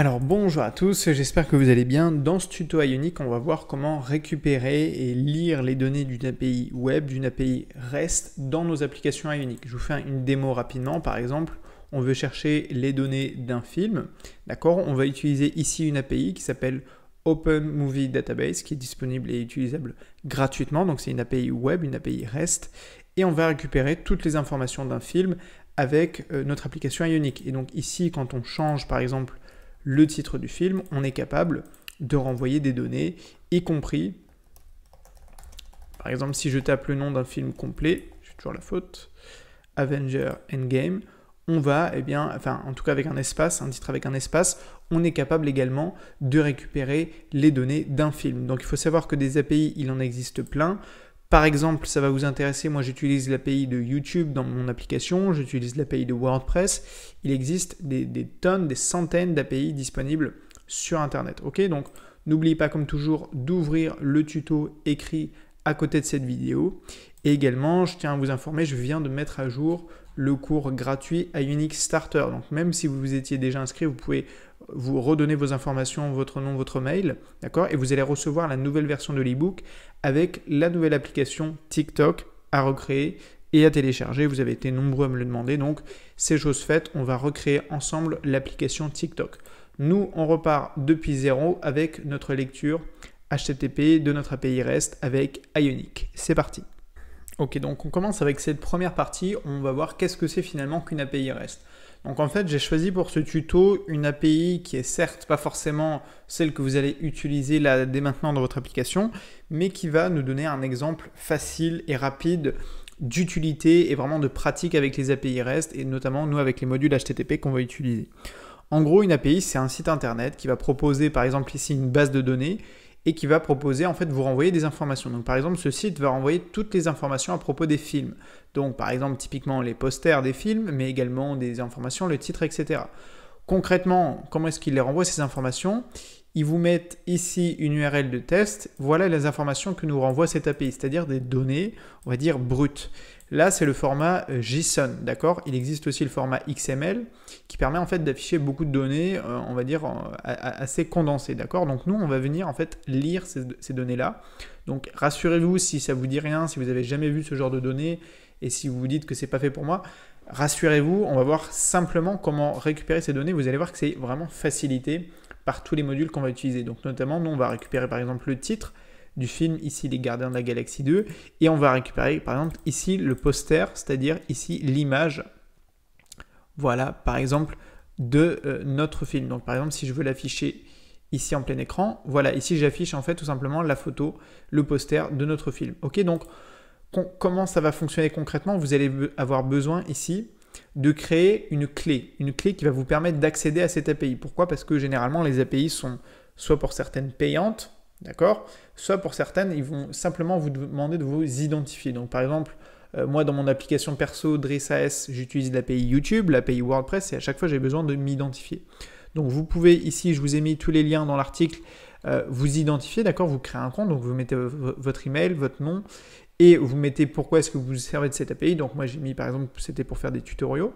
Alors bonjour à tous, j'espère que vous allez bien. Dans ce tuto Ionic, on va voir comment récupérer et lire les données d'une API web, d'une API REST dans nos applications Ionic. Je vous fais une démo rapidement. Par exemple, on veut chercher les données d'un film. D'accord On va utiliser ici une API qui s'appelle Open Movie Database qui est disponible et utilisable gratuitement. Donc c'est une API web, une API REST. Et on va récupérer toutes les informations d'un film avec euh, notre application Ionic. Et donc ici, quand on change par exemple le titre du film, on est capable de renvoyer des données, y compris, par exemple, si je tape le nom d'un film complet, j'ai toujours la faute, Avenger Endgame, on va, eh bien, enfin, en tout cas avec un espace, un titre avec un espace, on est capable également de récupérer les données d'un film. Donc il faut savoir que des API, il en existe plein. Par exemple, ça va vous intéresser, moi j'utilise l'API de YouTube dans mon application, j'utilise l'API de WordPress, il existe des, tonnes, des centaines d'API disponibles sur Internet. Ok, donc n'oubliez pas comme toujours d'ouvrir le tuto écrit à côté de cette vidéo. Et également, je tiens à vous informer, je viens de mettre à jour le cours gratuit à Starter. Donc même si vous vous étiez déjà inscrit, vous pouvez vous redonner vos informations, votre nom, votre mail, d'accord Et vous allez recevoir la nouvelle version de l'ebook avec la nouvelle application TikTok à recréer et à télécharger. Vous avez été nombreux à me le demander, donc ces choses faites, on va recréer ensemble l'application TikTok. Nous, on repart depuis zéro avec notre lecture HTTP de notre API REST avec Ionic. C'est parti. Ok, donc on commence avec cette première partie, on va voir qu'est-ce que c'est finalement qu'une API REST. Donc en fait, j'ai choisi pour ce tuto une API qui est certes pas forcément celle que vous allez utiliser là dès maintenant dans votre application, mais qui va nous donner un exemple facile et rapide d'utilité et vraiment de pratique avec les API REST et notamment nous avec les modules HTTP qu'on va utiliser. En gros, une API, c'est un site internet qui va proposer par exemple ici une base de données et qui va proposer en fait vous renvoyer des informations. Donc par exemple ce site va renvoyer toutes les informations à propos des films. Donc par exemple typiquement les posters des films mais également des informations, le titre etc. Concrètement comment est-ce qu'il les renvoie ces informations Ils vous mettent ici une URL de test. Voilà les informations que nous renvoie cette API, c'est-à-dire des données on va dire brutes. Là, c'est le format euh, JSON, d'accord Il existe aussi le format XML qui permet en fait d'afficher beaucoup de données, euh, on va dire, assez condensées, d'accord Donc nous, on va venir en fait lire ces, données-là. Donc rassurez-vous si ça vous dit rien, si vous avez jamais vu ce genre de données et si vous vous dites que c'est pas fait pour moi, rassurez-vous, on va voir simplement comment récupérer ces données. Vous allez voir que c'est vraiment facilité par tous les modules qu'on va utiliser. Donc notamment, nous, on va récupérer par exemple le titre, du film, ici les Gardiens de la Galaxie 2, et on va récupérer par exemple ici le poster, c'est-à-dire ici l'image, voilà, par exemple, de euh, notre film. Donc par exemple, si je veux l'afficher ici en plein écran, voilà, ici j'affiche en fait tout simplement la photo, le poster de notre film. Ok, donc comment ça va fonctionner concrètement Vous allez avoir besoin ici de créer une clé, une clé qui va vous permettre d'accéder à cette API. Pourquoi Parce que généralement les API sont soit pour certaines payantes, D'accord Soit pour certaines, ils vont simplement vous demander de vous identifier. Donc par exemple, euh, moi dans mon application perso DressAS, j'utilise l'API YouTube, l'API WordPress et à chaque fois j'ai besoin de m'identifier. Donc vous pouvez ici, je vous ai mis tous les liens dans l'article, euh, vous identifier, d'accord Vous créez un compte, donc vous mettez votre email, votre nom et vous mettez pourquoi est-ce que vous vous servez de cette API. Donc moi j'ai mis par exemple, c'était pour faire des tutoriaux.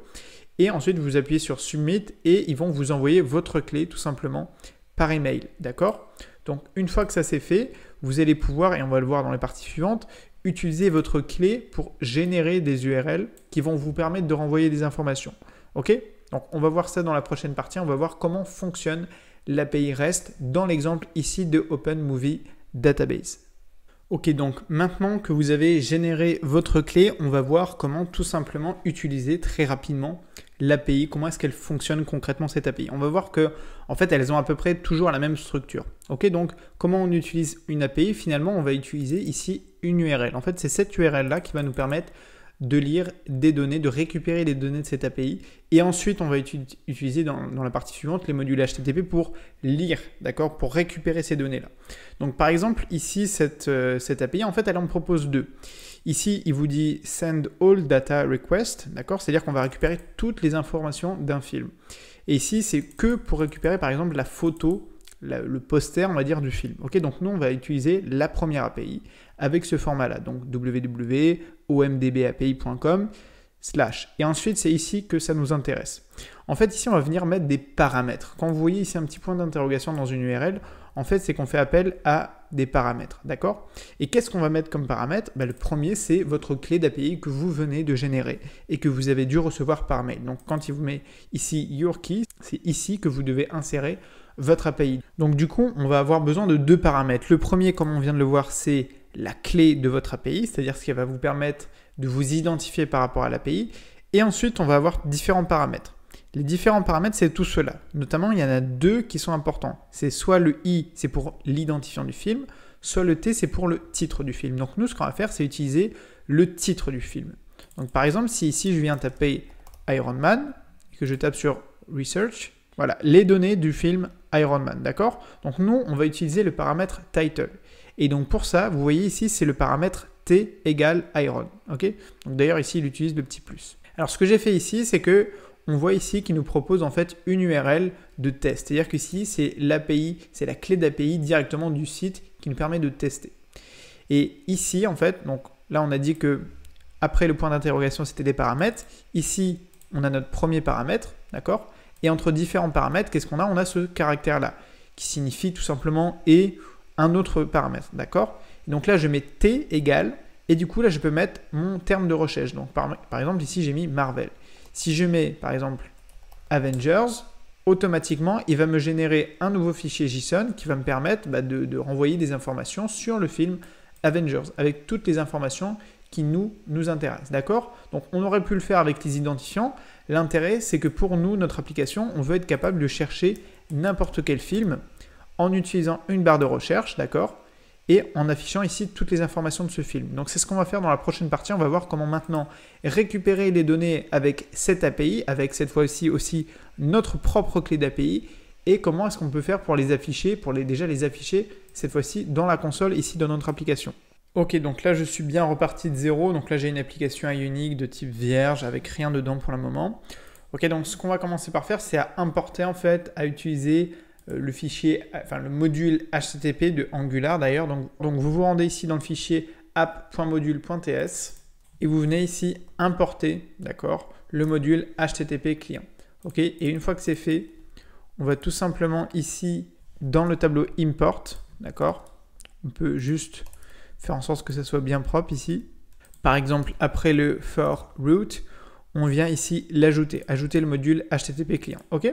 Et ensuite vous appuyez sur Submit et ils vont vous envoyer votre clé tout simplement par email. D'accord Donc une fois que ça c'est fait, vous allez pouvoir, et on va le voir dans les parties suivantes, utiliser votre clé pour générer des URL qui vont vous permettre de renvoyer des informations. OK Donc on va voir ça dans la prochaine partie, on va voir comment fonctionne l'API REST dans l'exemple ici de Open Movie Database. Ok, donc maintenant que vous avez généré votre clé, on va voir comment tout simplement utiliser très rapidement l'API, comment est-ce qu'elle fonctionne concrètement cette API. On va voir que en fait elles ont à peu près toujours la même structure. Ok, donc comment on utilise une API Finalement, on va utiliser ici une URL. En fait, c'est cette URL là qui va nous permettre de lire des données, de récupérer les données de cette API. Et ensuite, on va utiliser dans, la partie suivante les modules HTTP pour lire, d'accord, pour récupérer ces données-là. Donc, par exemple, ici, cette, euh, cette API, en fait, elle en propose deux. Ici, il vous dit send all data request, d'accord C'est-à-dire qu'on va récupérer toutes les informations d'un film. Et ici, c'est que pour récupérer par exemple la photo, le poster, on va dire, du film. Ok, donc nous, on va utiliser la première API avec ce format-là, donc www.omdbapi.com. Slash. Et ensuite, c'est ici que ça nous intéresse. En fait, ici, on va venir mettre des paramètres. Quand vous voyez ici un petit point d'interrogation dans une URL, en fait, c'est qu'on fait appel à des paramètres, d'accord Et qu'est-ce qu'on va mettre comme paramètre bah, Le premier, c'est votre clé d'API que vous venez de générer et que vous avez dû recevoir par mail. Donc quand il vous met ici Your Key, c'est ici que vous devez insérer votre API. Donc du coup, on va avoir besoin de deux paramètres. Le premier, comme on vient de le voir, c'est la clé de votre API, c'est-à-dire ce qui va vous permettre de vous identifier par rapport à l'API. Et ensuite, on va avoir différents paramètres. Les différents paramètres, c'est tout cela. Notamment, il y en a deux qui sont importants. C'est soit le I, c'est pour l'identifiant du film, soit le T, c'est pour le titre du film. Donc nous, ce qu'on va faire, c'est utiliser le titre du film. Donc par exemple, si ici je viens taper Iron Man, que je tape sur Research, voilà, les données du film Iron Man, d'accord Donc nous, on va utiliser le paramètre title. Et donc pour ça, vous voyez ici, c'est le paramètre T égale Iron, ok Donc d'ailleurs ici, il utilise le petit plus. Alors ce que j'ai fait ici, c'est que on voit ici qu'il nous propose en fait une URL de test. C'est-à-dire que c'est l'API, c'est la clé d'API directement du site qui nous permet de tester. Et ici, en fait, donc là, on a dit que après le point d'interrogation, c'était des paramètres. Ici, on a notre premier paramètre, d'accord Et entre différents paramètres, qu'est-ce qu'on a On a ce caractère-là qui signifie tout simplement et un autre paramètre, d'accord Donc là, je mets t égal et du coup, là, je peux mettre mon terme de recherche. Donc, par exemple, ici, j'ai mis Marvel. Si je mets par exemple Avengers, automatiquement, il va me générer un nouveau fichier JSON qui va me permettre bah, de, de, renvoyer des informations sur le film Avengers avec toutes les informations qui nous, nous intéressent. D'accord Donc, on aurait pu le faire avec les identifiants. L'intérêt, c'est que pour nous, notre application, on veut être capable de chercher n'importe quel film en utilisant une barre de recherche, d'accord et en affichant ici toutes les informations de ce film. Donc c'est ce qu'on va faire dans la prochaine partie. On va voir comment maintenant récupérer les données avec cette API, avec cette fois-ci aussi notre propre clé d'API, et comment est-ce qu'on peut faire pour les afficher, pour les, déjà les afficher cette fois-ci dans la console, ici dans notre application. Ok, donc là je suis bien reparti de zéro. Donc là j'ai une application Ionic de type vierge avec rien dedans pour le moment. Ok, donc ce qu'on va commencer par faire, c'est à importer en fait, à utiliser euh, le fichier, enfin le module HTTP de Angular d'ailleurs. Donc, donc vous vous rendez ici dans le fichier app.module.ts et vous venez ici importer, d'accord, le module HTTP client. Ok, et une fois que c'est fait, on va tout simplement ici dans le tableau import, d'accord. On peut juste faire en sorte que ça soit bien propre ici. Par exemple, après le for root, on vient ici l'ajouter, ajouter le module HTTP client. Ok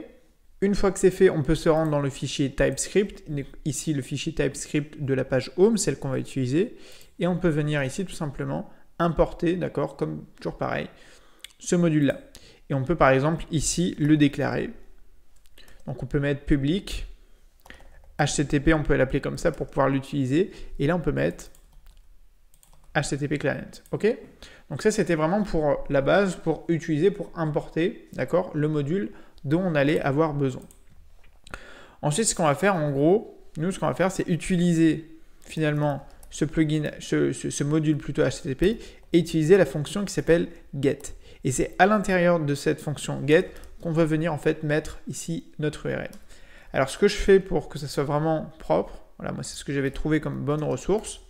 une fois que c'est fait, on peut se rendre dans le fichier TypeScript. Ici, le fichier TypeScript de la page Home, celle qu'on va utiliser. Et on peut venir ici tout simplement importer, d'accord, comme toujours pareil, ce module-là. Et on peut par exemple ici le déclarer. Donc on peut mettre public, HTTP, on peut l'appeler comme ça pour pouvoir l'utiliser. Et là, on peut mettre HTTP client. OK Donc ça, c'était vraiment pour la base, pour utiliser, pour importer, d'accord, le module dont on allait avoir besoin. Ensuite, ce qu'on va faire, en gros, nous, ce qu'on va faire, c'est utiliser finalement ce plugin, ce, module plutôt HTTP et utiliser la fonction qui s'appelle get. Et c'est à l'intérieur de cette fonction get qu'on va venir en fait mettre ici notre URL. Alors ce que je fais pour que ça soit vraiment propre, voilà, moi c'est ce que j'avais trouvé comme bonne ressource,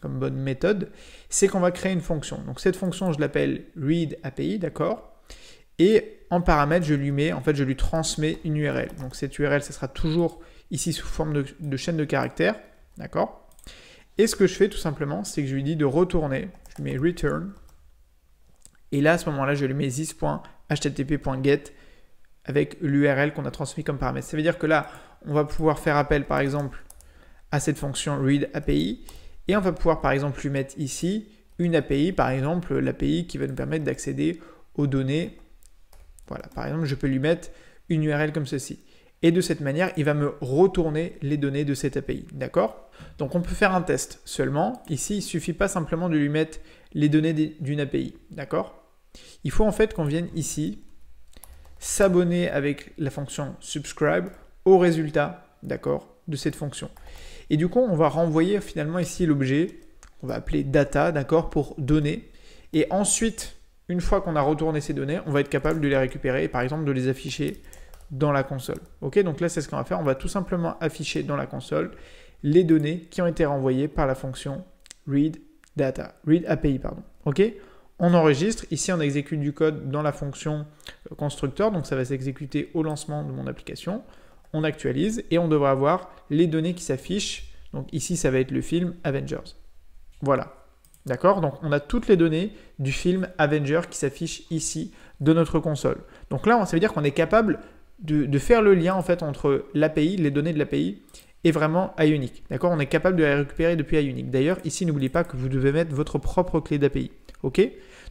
comme bonne méthode, c'est qu'on va créer une fonction. Donc cette fonction, je l'appelle read API, d'accord Et en paramètre, je lui mets, en fait, je lui transmets une URL. Donc cette URL, ce sera toujours ici sous forme de, chaîne de caractères. D'accord Et ce que je fais tout simplement, c'est que je lui dis de retourner. Je lui mets return. Et là, à ce moment-là, je lui mets get avec l'URL qu'on a transmis comme paramètre. Ça veut dire que là, on va pouvoir faire appel, par exemple, à cette fonction read API. Et on va pouvoir, par exemple, lui mettre ici une API, par exemple, l'API qui va nous permettre d'accéder aux données voilà, par exemple, je peux lui mettre une URL comme ceci. Et de cette manière, il va me retourner les données de cette API. D'accord Donc on peut faire un test seulement. Ici, il ne suffit pas simplement de lui mettre les données d'une API. D'accord Il faut en fait qu'on vienne ici s'abonner avec la fonction subscribe au résultat, d'accord, de cette fonction. Et du coup, on va renvoyer finalement ici l'objet, on va appeler data, d'accord, pour donner. Et ensuite, une fois qu'on a retourné ces données, on va être capable de les récupérer et par exemple de les afficher dans la console. Ok, donc là c'est ce qu'on va faire. On va tout simplement afficher dans la console les données qui ont été renvoyées par la fonction read data, read API pardon. Ok, on enregistre. Ici on exécute du code dans la fonction constructeur, donc ça va s'exécuter au lancement de mon application. On actualise et on devrait avoir les données qui s'affichent. Donc ici ça va être le film Avengers. Voilà. D'accord Donc on a toutes les données du film Avenger qui s'affiche ici de notre console. Donc là, ça veut dire qu'on est capable de, faire le lien en fait entre l'API, les données de l'API et vraiment Ionic. D'accord On est capable de les récupérer depuis Ionic. D'ailleurs, ici, n'oubliez pas que vous devez mettre votre propre clé d'API. OK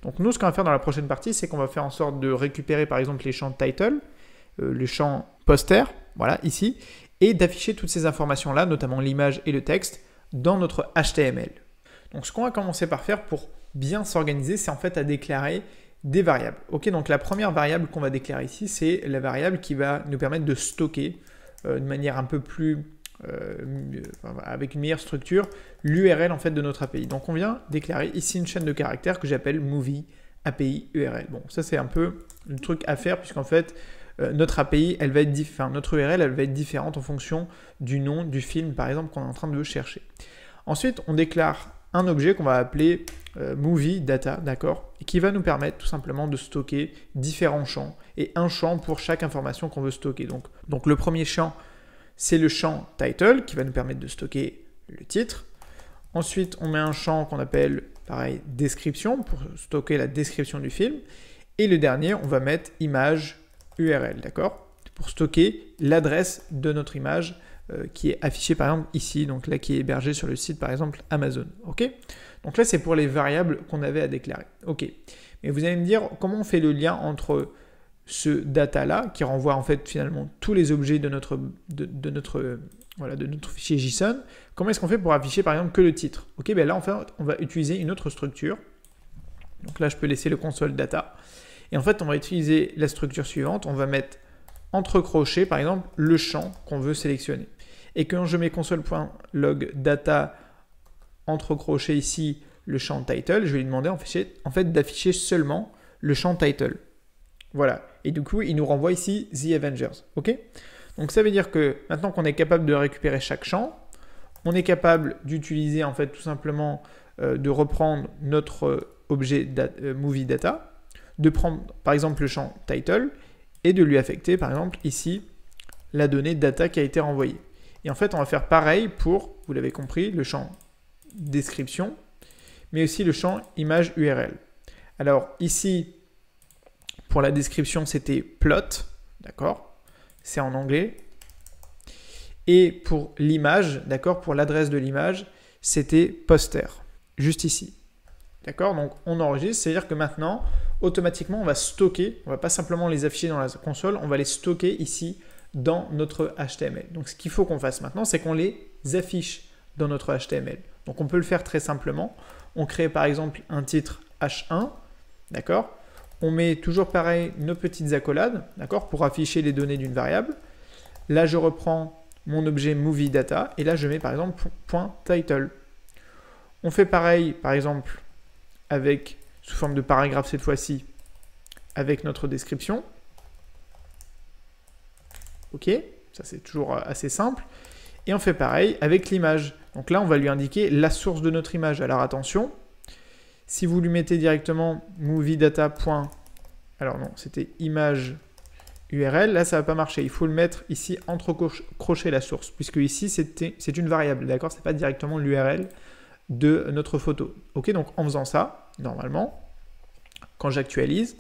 Donc nous, ce qu'on va faire dans la prochaine partie, c'est qu'on va faire en sorte de récupérer par exemple les champs title, euh, les champs poster, voilà, ici, et d'afficher toutes ces informations-là, notamment l'image et le texte, dans notre HTML. Donc ce qu'on va commencer par faire pour bien s'organiser, c'est en fait à déclarer des variables. Ok, donc la première variable qu'on va déclarer ici, c'est la variable qui va nous permettre de stocker euh, de manière un peu plus euh, avec une meilleure structure l'URL en fait de notre API. Donc on vient déclarer ici une chaîne de caractères que j'appelle movie API URL. Bon, ça c'est un peu le truc à faire puisqu'en fait euh, notre API, elle va être enfin, notre URL, elle va être différente en fonction du nom du film par exemple qu'on est en train de chercher. Ensuite, on déclare un objet qu'on va appeler euh, movie data, d'accord Et qui va nous permettre tout simplement de stocker différents champs et un champ pour chaque information qu'on veut stocker. Donc, donc le premier champ, c'est le champ title qui va nous permettre de stocker le titre. Ensuite, on met un champ qu'on appelle, pareil, description pour stocker la description du film. Et le dernier, on va mettre image URL, d'accord Pour stocker l'adresse de notre image euh, qui est affiché par exemple ici, donc là qui est hébergé sur le site par exemple Amazon. Ok Donc là c'est pour les variables qu'on avait à déclarer. Ok. Mais vous allez me dire comment on fait le lien entre ce data là qui renvoie en fait finalement tous les objets de notre, de, notre, voilà, de notre fichier JSON. Comment est-ce qu'on fait pour afficher par exemple que le titre Ok, ben là en fait on va utiliser une autre structure. Donc là je peux laisser le console data. Et en fait on va utiliser la structure suivante. On va mettre entre crochets par exemple le champ qu'on veut sélectionner et quand je mets console.log data entre crochets ici le champ title, je vais lui demander en d'afficher seulement le champ title. Voilà. Et du coup, il nous renvoie ici The Avengers. OK Donc ça veut dire que maintenant qu'on est capable de récupérer chaque champ, on est capable d'utiliser en fait tout simplement euh, de reprendre notre euh, objet euh, movie data, de prendre par exemple le champ title et de lui affecter par exemple ici la donnée data qui a été renvoyée. Et en fait, on va faire pareil pour, vous l'avez compris, le champ description, mais aussi le champ image URL. Alors ici, pour la description, c'était plot, d'accord C'est en anglais. Et pour l'image, d'accord Pour l'adresse de l'image, c'était poster, juste ici. D'accord Donc on enregistre, c'est-à-dire que maintenant, automatiquement, on va stocker, on ne va pas simplement les afficher dans la console, on va les stocker ici dans notre HTML. Donc ce qu'il faut qu'on fasse maintenant, c'est qu'on les affiche dans notre HTML. Donc on peut le faire très simplement. On crée par exemple un titre H1, d'accord On met toujours pareil nos petites accolades, d'accord Pour afficher les données d'une variable. Là, je reprends mon objet movie data et là, je mets par exemple point .title. On fait pareil, par exemple, avec, sous forme de paragraphe cette fois-ci, avec notre description. OK Ça, c'est toujours euh, assez simple. Et on fait pareil avec l'image. Donc là, on va lui indiquer la source de notre image. Alors attention, si vous lui mettez directement movieData. Alors non, c'était image URL, là ça va pas marcher. Il faut le mettre ici entre crochets la source, puisque ici c'est une variable, d'accord C'est pas directement l'URL de notre photo. Ok, donc en faisant ça, normalement, quand j'actualise,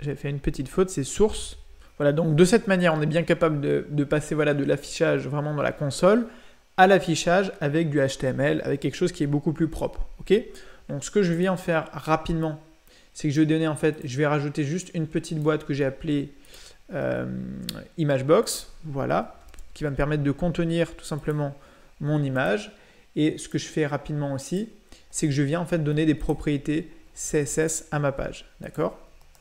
j'ai fait une petite faute, c'est source voilà, donc de cette manière, on est bien capable de, passer voilà, de l'affichage vraiment dans la console à l'affichage avec du HTML, avec quelque chose qui est beaucoup plus propre. Ok Donc ce que je viens faire rapidement, c'est que je vais donner en fait, je vais rajouter juste une petite boîte que j'ai appelée euh, ImageBox, voilà, qui va me permettre de contenir tout simplement mon image. Et ce que je fais rapidement aussi, c'est que je viens en fait donner des propriétés CSS à ma page. D'accord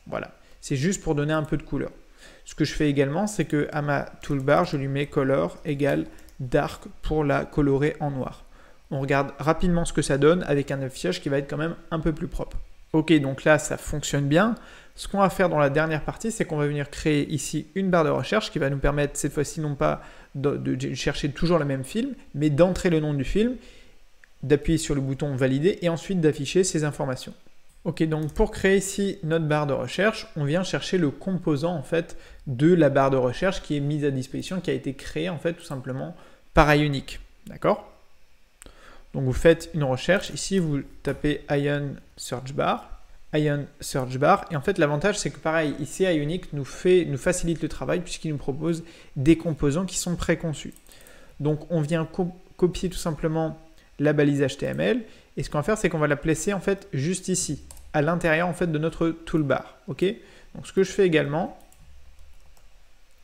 Voilà. C'est juste pour donner un peu de couleur. Ce que je fais également, c'est que à ma toolbar, je lui mets color égale dark pour la colorer en noir. On regarde rapidement ce que ça donne avec un affichage qui va être quand même un peu plus propre. Ok, donc là, ça fonctionne bien. Ce qu'on va faire dans la dernière partie, c'est qu'on va venir créer ici une barre de recherche qui va nous permettre cette fois-ci non pas de, chercher toujours le même film, mais d'entrer le nom du film, d'appuyer sur le bouton valider et ensuite d'afficher ces informations. Ok, donc pour créer ici notre barre de recherche, on vient chercher le composant en fait de la barre de recherche qui est mise à disposition, qui a été créée en fait tout simplement par Ionic. D'accord Donc vous faites une recherche, ici vous tapez Ion Search Bar, Ion Search Bar, et en fait l'avantage c'est que pareil, ici Ionic nous, fait, nous facilite le travail puisqu'il nous propose des composants qui sont préconçus. Donc on vient copier tout simplement la balise HTML. Et ce qu'on va faire, c'est qu'on va la placer en fait juste ici, à l'intérieur en fait de notre toolbar. Ok Donc ce que je fais également,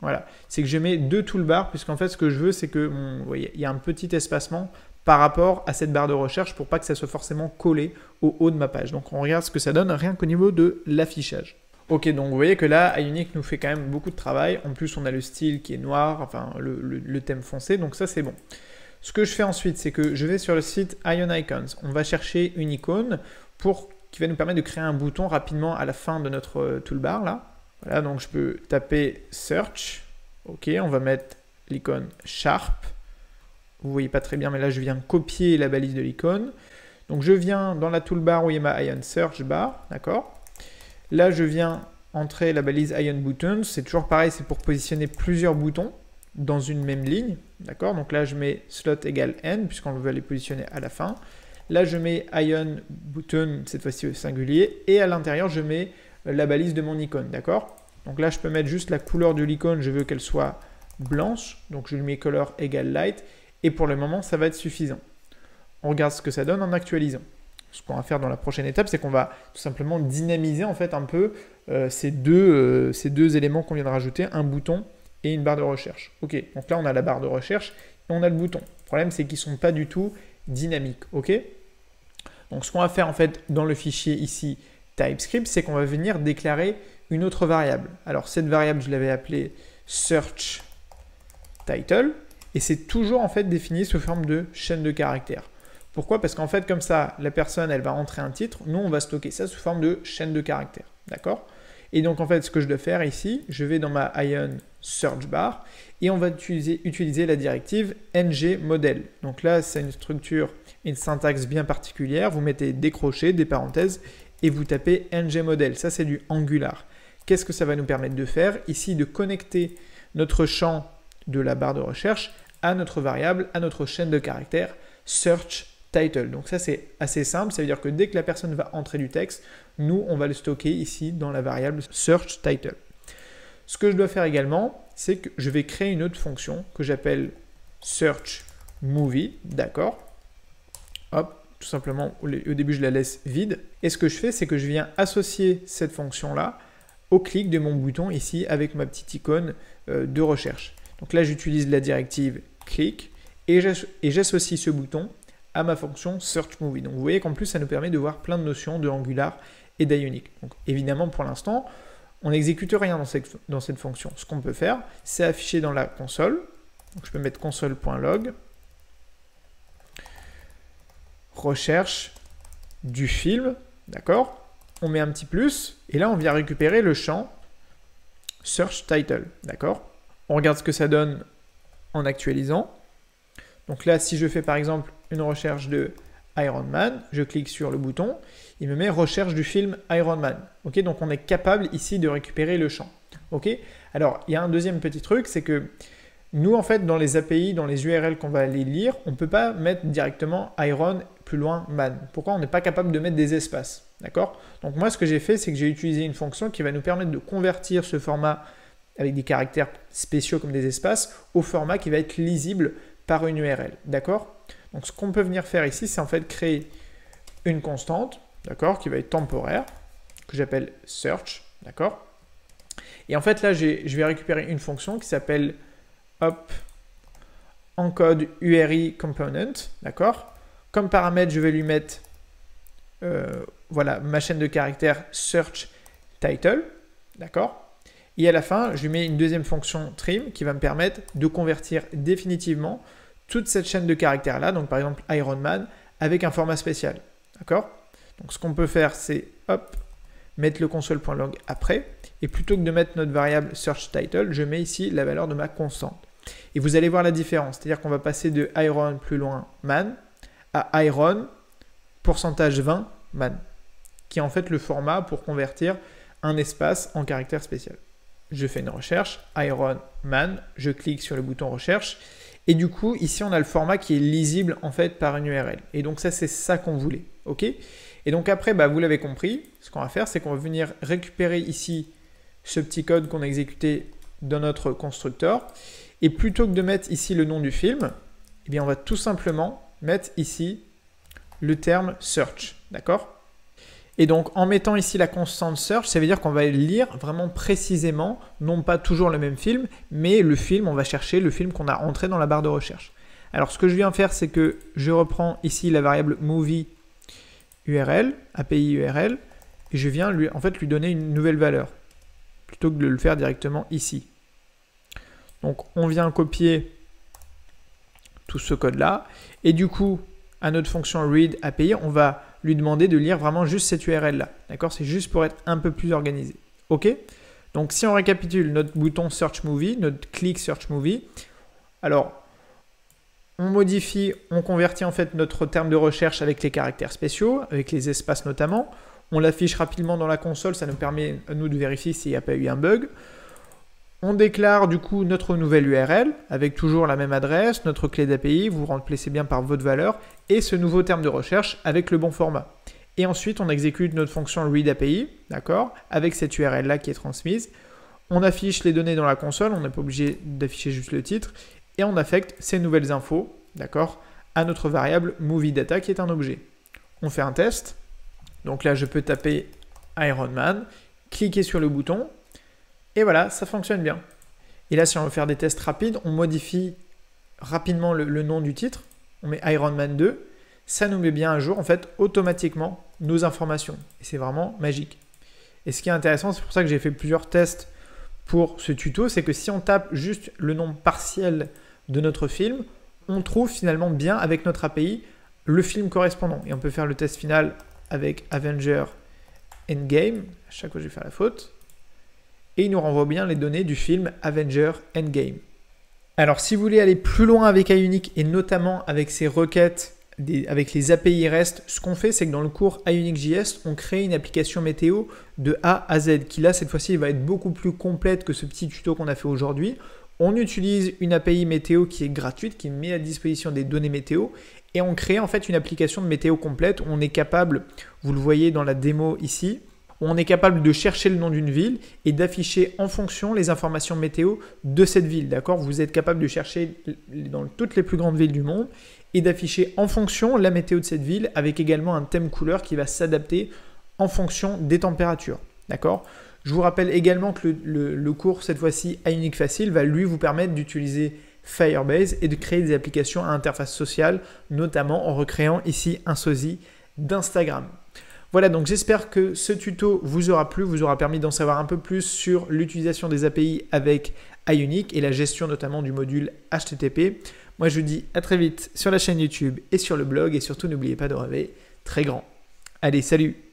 voilà, c'est que je mets deux toolbar puisqu'en fait ce que je veux, c'est que, voyez, il y a un petit espacement par rapport à cette barre de recherche pour pas que ça soit forcément collé au haut de ma page. Donc on regarde ce que ça donne rien qu'au niveau de l'affichage. Ok, donc vous voyez que là, Ionic nous fait quand même beaucoup de travail. En plus, on a le style qui est noir, enfin le thème foncé, donc ça c'est bon. Ce que je fais ensuite, c'est que je vais sur le site Ion Icons. On va chercher une icône pour, qui va nous permettre de créer un bouton rapidement à la fin de notre euh, toolbar. Là. Voilà, donc je peux taper Search. OK, on va mettre l'icône Sharp. Vous ne voyez pas très bien, mais là, je viens copier la balise de l'icône. Donc je viens dans la toolbar où il y a ma Ion Search bar, d'accord Là, je viens entrer la balise Ion Buttons. C'est toujours pareil, c'est pour positionner plusieurs boutons dans une même ligne. D'accord Donc là, je mets slot égale n, puisqu'on veut les positionner à la fin. Là, je mets ion button, cette fois-ci au singulier, et à l'intérieur, je mets la balise de mon icône, d'accord Donc là, je peux mettre juste la couleur de l'icône, je veux qu'elle soit blanche, donc je lui mets color égale light, et pour le moment, ça va être suffisant. On regarde ce que ça donne en actualisant. Ce qu'on va faire dans la prochaine étape, c'est qu'on va tout simplement dynamiser en fait un peu euh, ces, deux, euh, ces deux éléments qu'on vient de rajouter, un bouton une barre de recherche. Ok, donc là on a la barre de recherche et on a le bouton. Le problème c'est qu'ils ne sont pas du tout dynamiques. Ok Donc ce qu'on va faire en fait dans le fichier ici TypeScript, c'est qu'on va venir déclarer une autre variable. Alors cette variable je l'avais appelée search title et c'est toujours en fait défini sous forme de chaîne de caractères. Pourquoi Parce qu'en fait comme ça la personne elle va entrer un titre, nous on va stocker ça sous forme de chaîne de caractères. D'accord Et donc en fait ce que je dois faire ici, je vais dans ma ion search bar et on va utiliser, utiliser la directive ng model. Donc là, c'est une structure, une syntaxe bien particulière. Vous mettez des crochets, des parenthèses et vous tapez ng model. Ça, c'est du Angular. Qu'est-ce que ça va nous permettre de faire Ici, de connecter notre champ de la barre de recherche à notre variable, à notre chaîne de caractères search title. Donc ça, c'est assez simple. Ça veut dire que dès que la personne va entrer du texte, nous, on va le stocker ici dans la variable search title. Ce que je dois faire également, c'est que je vais créer une autre fonction que j'appelle search movie, d'accord Hop, tout simplement, au début, je la laisse vide. Et ce que je fais, c'est que je viens associer cette fonction-là au clic de mon bouton ici avec ma petite icône euh, de recherche. Donc là, j'utilise la directive clic et j'associe ce bouton à ma fonction search movie. Donc vous voyez qu'en plus, ça nous permet de voir plein de notions de Angular et d'Ionic. Donc évidemment, pour l'instant, on n'exécute rien dans cette, dans cette fonction. Ce qu'on peut faire, c'est afficher dans la console. je peux mettre console.log recherche du film, d'accord On met un petit plus, et là on vient récupérer le champ search title, d'accord On regarde ce que ça donne en actualisant. Donc là, si je fais par exemple une recherche de Iron Man, je clique sur le bouton, il me met recherche du film Iron Man. Ok, donc on est capable ici de récupérer le champ. Ok, alors il y a un deuxième petit truc, c'est que nous en fait dans les API, dans les URL qu'on va aller lire, on ne peut pas mettre directement Iron plus loin man. Pourquoi on n'est pas capable de mettre des espaces D'accord Donc moi ce que j'ai fait, c'est que j'ai utilisé une fonction qui va nous permettre de convertir ce format avec des caractères spéciaux comme des espaces au format qui va être lisible par une URL. D'accord donc ce qu'on peut venir faire ici, c'est en fait créer une constante d'accord, qui va être temporaire, que j'appelle search, d'accord. Et en fait, là, je vais récupérer une fonction qui s'appelle hop encode URI component, d'accord. Comme paramètre, je vais lui mettre euh, voilà ma chaîne de caractères search title, d'accord. Et à la fin, je lui mets une deuxième fonction trim qui va me permettre de convertir définitivement toute cette chaîne de caractères là, donc par exemple Iron Man, avec un format spécial. D'accord donc ce qu'on peut faire, c'est hop, mettre le console.log après. Et plutôt que de mettre notre variable search title, je mets ici la valeur de ma constante. Et vous allez voir la différence. C'est-à-dire qu'on va passer de iron plus loin man à iron pourcentage 20 man, qui est en fait le format pour convertir un espace en caractère spécial. Je fais une recherche, Iron Man, je clique sur le bouton recherche, et du coup, ici, on a le format qui est lisible en fait par une URL. Et donc, ça, c'est ça qu'on voulait. OK et donc après, bah, vous l'avez compris, ce qu'on va faire, c'est qu'on va venir récupérer ici ce petit code qu'on a exécuté dans notre constructeur. Et plutôt que de mettre ici le nom du film, eh bien on va tout simplement mettre ici le terme search, d'accord et donc en mettant ici la constante search, ça veut dire qu'on va lire vraiment précisément, non pas toujours le même film, mais le film, on va chercher le film qu'on a entré dans la barre de recherche. Alors ce que je viens faire, c'est que je reprends ici la variable movie URL, API URL, et je viens lui, en fait lui donner une nouvelle valeur, plutôt que de le faire directement ici. Donc on vient copier tout ce code-là, et du coup, à notre fonction read API, on va lui demander de lire vraiment juste cette URL-là. D'accord C'est juste pour être un peu plus organisé. OK Donc si on récapitule notre bouton Search Movie, notre clic Search Movie, alors on modifie, on convertit en fait notre terme de recherche avec les caractères spéciaux, avec les espaces notamment. On l'affiche rapidement dans la console, ça nous permet à nous de vérifier s'il n'y a pas eu un bug. On déclare du coup notre nouvelle URL avec toujours la même adresse, notre clé d'API, vous remplacez bien par votre valeur et ce nouveau terme de recherche avec le bon format. Et ensuite, on exécute notre fonction read API, d'accord, avec cette URL là qui est transmise. On affiche les données dans la console, on n'est pas obligé d'afficher juste le titre et on affecte ces nouvelles infos, d'accord, à notre variable movieData qui est un objet. On fait un test. Donc là, je peux taper Iron Man, cliquer sur le bouton, et voilà, ça fonctionne bien. Et là, si on veut faire des tests rapides, on modifie rapidement le, nom du titre, on met Iron Man 2, ça nous met bien à jour, en fait, automatiquement, nos informations. Et c'est vraiment magique. Et ce qui est intéressant, c'est pour ça que j'ai fait plusieurs tests pour ce tuto, c'est que si on tape juste le nom partiel de notre film, on trouve finalement bien avec notre API le film correspondant. Et on peut faire le test final avec Avenger Endgame. À chaque fois, je vais faire la faute. Et il nous renvoie bien les données du film Avenger Endgame. Alors, si vous voulez aller plus loin avec Unique et notamment avec ses requêtes, avec les API REST, ce qu'on fait, c'est que dans le cours JS, on crée une application météo de A à Z, qui là, cette fois-ci, va être beaucoup plus complète que ce petit tuto qu'on a fait aujourd'hui on utilise une API météo qui est gratuite, qui met à disposition des données météo, et on crée en fait une application de météo complète. On est capable, vous le voyez dans la démo ici, on est capable de chercher le nom d'une ville et d'afficher en fonction les informations météo de cette ville. D'accord Vous êtes capable de chercher dans toutes les plus grandes villes du monde et d'afficher en fonction la météo de cette ville avec également un thème couleur qui va s'adapter en fonction des températures. D'accord je vous rappelle également que le, cours, cette fois-ci, à Facile, va lui vous permettre d'utiliser Firebase et de créer des applications à interface sociale, notamment en recréant ici un sosie d'Instagram. Voilà, donc j'espère que ce tuto vous aura plu, vous aura permis d'en savoir un peu plus sur l'utilisation des API avec iUnique et la gestion notamment du module HTTP. Moi, je vous dis à très vite sur la chaîne YouTube et sur le blog et surtout n'oubliez pas de rêver très grand. Allez, salut